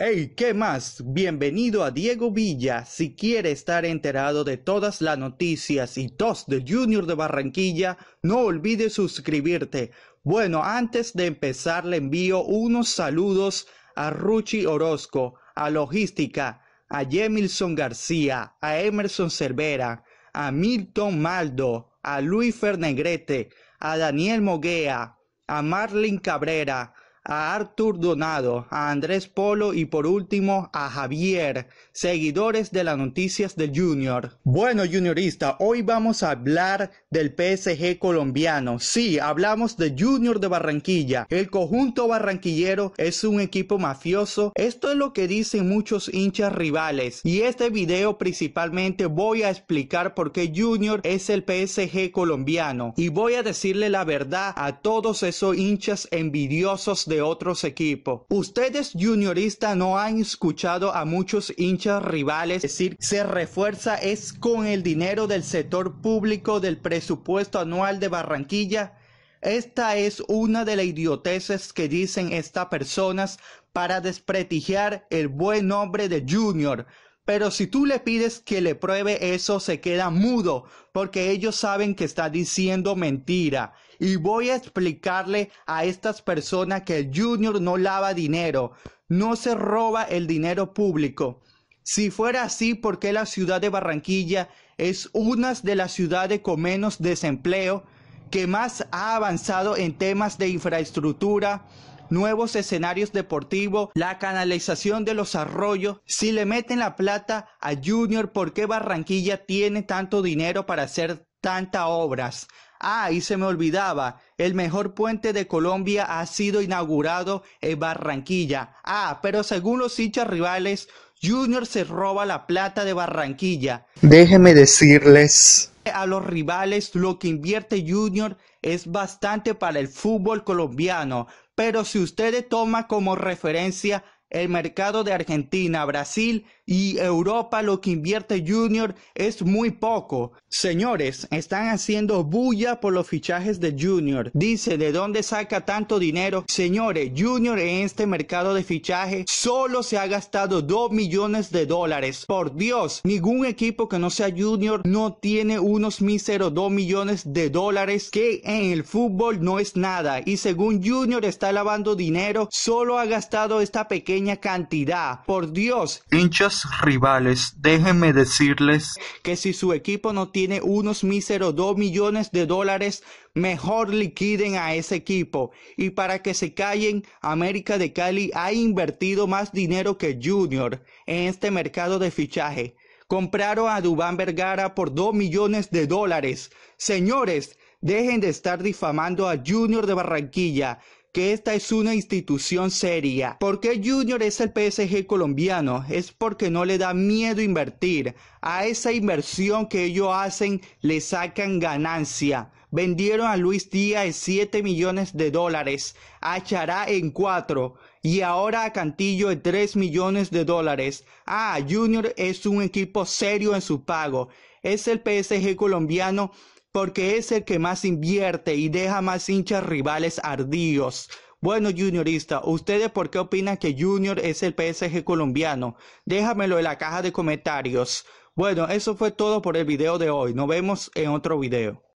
Hey, ¿qué más? Bienvenido a Diego Villa. Si quiere estar enterado de todas las noticias y tos de Junior de Barranquilla, no olvides suscribirte. Bueno, antes de empezar le envío unos saludos a Ruchi Orozco, a Logística, a Jemilson García, a Emerson Cervera, a Milton Maldo, a Luis Fernegrete, a Daniel Moguea, a Marlin Cabrera, a Artur Donado, a Andrés Polo y por último a Javier, seguidores de las noticias del Junior. Bueno, Juniorista, hoy vamos a hablar del PSG colombiano. Sí, hablamos de Junior de Barranquilla. El conjunto barranquillero es un equipo mafioso. Esto es lo que dicen muchos hinchas rivales. Y este video principalmente voy a explicar por qué Junior es el PSG colombiano. Y voy a decirle la verdad a todos esos hinchas envidiosos de otros equipos. Ustedes junioristas no han escuchado a muchos hinchas rivales decir se refuerza es con el dinero del sector público del presupuesto anual de Barranquilla. Esta es una de las idioteces que dicen estas personas para desprestigiar el buen nombre de Junior, pero si tú le pides que le pruebe eso, se queda mudo, porque ellos saben que está diciendo mentira. Y voy a explicarle a estas personas que el junior no lava dinero, no se roba el dinero público. Si fuera así, ¿por qué la ciudad de Barranquilla es una de las ciudades con menos desempleo, que más ha avanzado en temas de infraestructura, nuevos escenarios deportivos, la canalización de los arroyos. Si le meten la plata a Junior, ¿por qué Barranquilla tiene tanto dinero para hacer tantas obras? Ah, y se me olvidaba, el mejor puente de Colombia ha sido inaugurado en Barranquilla. Ah, pero según los hinchas rivales, Junior se roba la plata de Barranquilla. Déjeme decirles a los rivales, lo que invierte Junior es bastante para el fútbol colombiano, pero si usted toma como referencia el mercado de Argentina, Brasil y Europa lo que invierte Junior es muy poco. Señores, están haciendo bulla por los fichajes de Junior. Dice, ¿de dónde saca tanto dinero? Señores, Junior en este mercado de fichaje solo se ha gastado 2 millones de dólares. Por Dios, ningún equipo que no sea Junior no tiene unos míseros 2 millones de dólares que en el fútbol no es nada. Y según Junior está lavando dinero, solo ha gastado esta pequeña cantidad. Por Dios, hinchas rivales, déjenme decirles que si su equipo no tiene unos míseros dos millones de dólares, mejor liquiden a ese equipo. Y para que se callen, América de Cali ha invertido más dinero que Junior en este mercado de fichaje. Compraron a Dubán Vergara por dos millones de dólares. Señores, dejen de estar difamando a Junior de Barranquilla esta es una institución seria. ¿Por qué Junior es el PSG colombiano? Es porque no le da miedo invertir. A esa inversión que ellos hacen le sacan ganancia. Vendieron a Luis Díaz 7 millones de dólares, a Chará en 4 y ahora a Cantillo en 3 millones de dólares. Ah, Junior es un equipo serio en su pago. Es el PSG colombiano porque es el que más invierte y deja más hinchas rivales ardidos. Bueno, Juniorista, ¿ustedes por qué opinan que Junior es el PSG colombiano? Déjamelo en la caja de comentarios. Bueno, eso fue todo por el video de hoy. Nos vemos en otro video.